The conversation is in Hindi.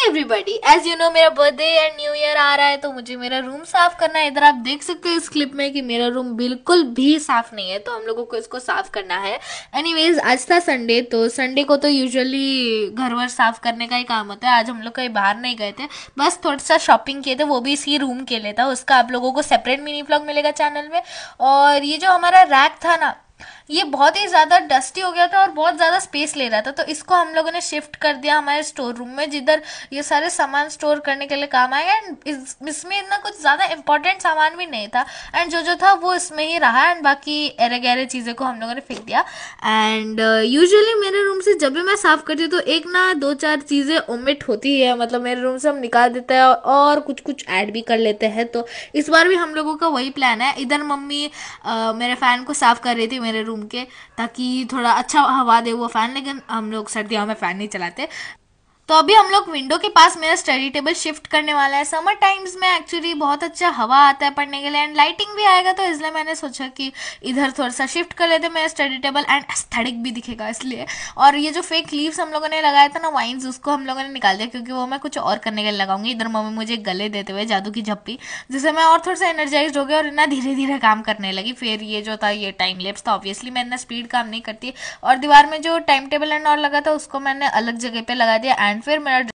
hi everybody as you know मेरा बर्थडे एंड न्यू ईयर आ रहा है तो मुझे मेरा रूम साफ करना है इधर आप देख सकते हो इस क्लिप में कि मेरा रूम बिल्कुल भी साफ नहीं है तो हम लोगों को इसको साफ करना है एनीवेज आज था संडे तो संडे को तो यूजुअली घर वर साफ करने का ही काम होता है आज हम लोग कहीं बाहर नहीं गए थे बस थोड़ा सा शॉपिंग किए थे वो भी इसी रूम के लिए था उसका आप लोगों को सेपरेट मिनी ब्लॉग मिलेगा चैनल में और ये जो हमारा रैक था ना ये बहुत ही ज़्यादा डस्टी हो गया था और बहुत ज़्यादा स्पेस ले रहा था तो इसको हम लोगों ने शिफ्ट कर दिया हमारे स्टोर रूम में जिधर ये सारे सामान स्टोर करने के लिए काम आएगा एंड इसमें इतना कुछ ज़्यादा इंपॉर्टेंट सामान भी नहीं था एंड जो जो था वो इसमें ही रहा एंड बाकी एरे गहरे चीज़ें को हम लोगों ने फेंक दिया एंड यूजली uh, मेरे रूम से जब भी मैं साफ़ करती हूँ तो एक ना दो चार चीज़ें ओमिट होती है मतलब मेरे रूम से हम निकाल देते हैं और कुछ कुछ ऐड भी कर लेते हैं तो इस बार भी हम लोगों का वही प्लान है इधर मम्मी uh, मेरे फ़ैन को साफ़ कर रही थी मेरे रूम सुन के ताकि थोड़ा अच्छा हवा दे वो फ़ैन लेकिन हम लोग सर्दियों में फ़ैन नहीं चलाते तो अभी हम लोग विंडो के पास मेरा स्टडी टेबल शिफ्ट करने वाला है समर टाइम्स में एक्चुअली बहुत अच्छा हवा आता है पढ़ने के लिए एंड लाइटिंग भी आएगा तो इसलिए मैंने सोचा कि इधर थोड़ा सा शिफ्ट कर लेते मेरा स्टडी टेबल एंड एस्थेटिक भी दिखेगा इसलिए और ये जो फेक लीव्स हम लोगों ने लगाया था ना वाइन्स उसको हम लोगों ने निकाल दिया क्योंकि वो मैं कुछ और करने के लिए लगाऊंगी इधर मम्मी मुझे गले देते हुए जादू की झप्पी जिससे मैं और थोड़ा सा एनर्जाइज हो गया और इतना धीरे धीरे काम करने लगी फिर ये जो था ये टाइम लेप्स था ऑब्वियसली मैं इतना स्पीड काम नहीं करती और दीवार में जो टाइम टेबल एंड और लगा था उसको मैंने अलग जगह पर लगा दिया एंड फिर मेरा